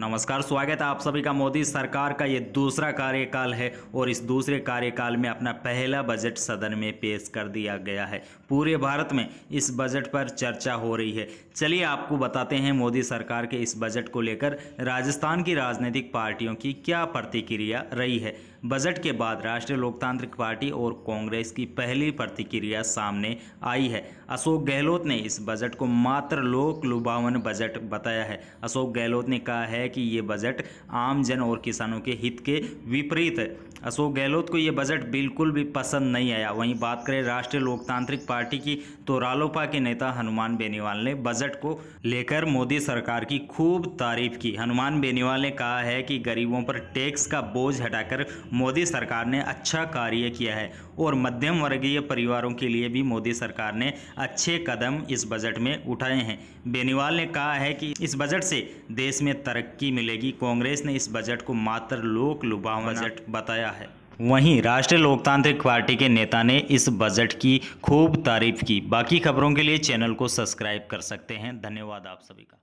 नमस्कार स्वागत है आप सभी का मोदी सरकार का ये दूसरा कार्यकाल है और इस दूसरे कार्यकाल में अपना पहला बजट सदन में पेश कर दिया गया है पूरे भारत में इस बजट पर चर्चा हो रही है चलिए आपको बताते हैं मोदी सरकार के इस बजट को लेकर राजस्थान की राजनीतिक पार्टियों की क्या प्रतिक्रिया रही है बजट के बाद राष्ट्रीय लोकतांत्रिक पार्टी और कांग्रेस की पहली प्रतिक्रिया सामने आई है अशोक गहलोत ने इस बजट को मात्र लोक लुभावन बजट बताया है अशोक गहलोत ने कहा है बताया कि ये बजट आम जन और किसानों के हित के विपरीत अशोक गहलोत को ये बजट बिल्कुल भी पसंद नहीं आया वहीं बात करें राष्ट्रीय लोकतांत्रिक पार्टी की तो रालोपा के नेता हनुमान बेनीवाल ने बजट को लेकर मोदी सरकार की खूब तारीफ की हनुमान बेनीवाल ने कहा है कि गरीबों पर टैक्स का बोझ हटाकर मोदी सरकार ने अच्छा कार्य किया है और मध्यम वर्गीय परिवारों के लिए भी मोदी सरकार ने अच्छे कदम इस बजट में उठाए हैं बेनीवाल ने कहा है कि इस बजट से देश में तरक्की मिलेगी कांग्रेस ने इस बजट को मात्र लोक लुभाव बजट बताया है वहीं राष्ट्रीय लोकतांत्रिक पार्टी के नेता ने इस बजट की खूब तारीफ की बाकी खबरों के लिए चैनल को सब्सक्राइब कर सकते हैं धन्यवाद आप सभी का